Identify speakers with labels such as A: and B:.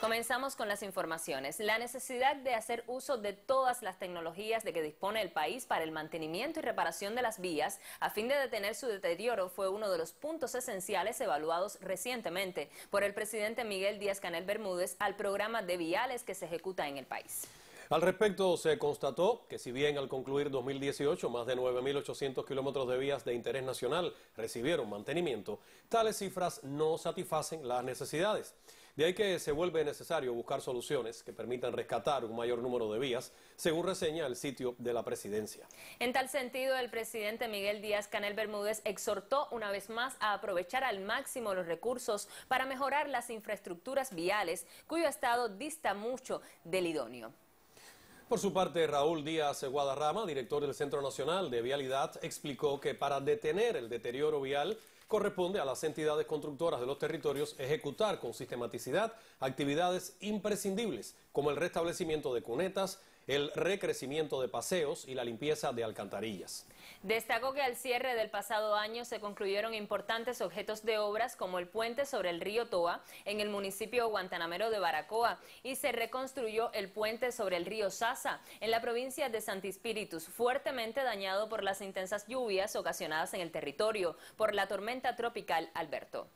A: Comenzamos con las informaciones. La necesidad de hacer uso de todas las tecnologías de que dispone el país para el mantenimiento y reparación de las vías a fin de detener su deterioro fue uno de los puntos esenciales evaluados recientemente por el presidente Miguel Díaz Canel Bermúdez al programa de viales que se ejecuta en el país.
B: Al respecto, se constató que si bien al concluir 2018 más de 9.800 kilómetros de vías de interés nacional recibieron mantenimiento, tales cifras no satisfacen las necesidades. De ahí que se vuelve necesario buscar soluciones que permitan rescatar un mayor número de vías, según reseña el sitio de la presidencia.
A: En tal sentido, el presidente Miguel Díaz Canel Bermúdez exhortó una vez más a aprovechar al máximo los recursos para mejorar las infraestructuras viales, cuyo estado dista mucho del idóneo.
B: Por su parte, Raúl Díaz Guadarrama, director del Centro Nacional de Vialidad, explicó que para detener el deterioro vial corresponde a las entidades constructoras de los territorios ejecutar con sistematicidad actividades imprescindibles como el restablecimiento de cunetas, el recrecimiento de paseos y la limpieza de alcantarillas.
A: Destacó que al cierre del pasado año se concluyeron importantes objetos de obras como el puente sobre el río Toa en el municipio guantanamero de Baracoa y se reconstruyó el puente sobre el río Sasa en la provincia de Santispíritus, fuertemente dañado por las intensas lluvias ocasionadas en el territorio por la tormenta tropical Alberto.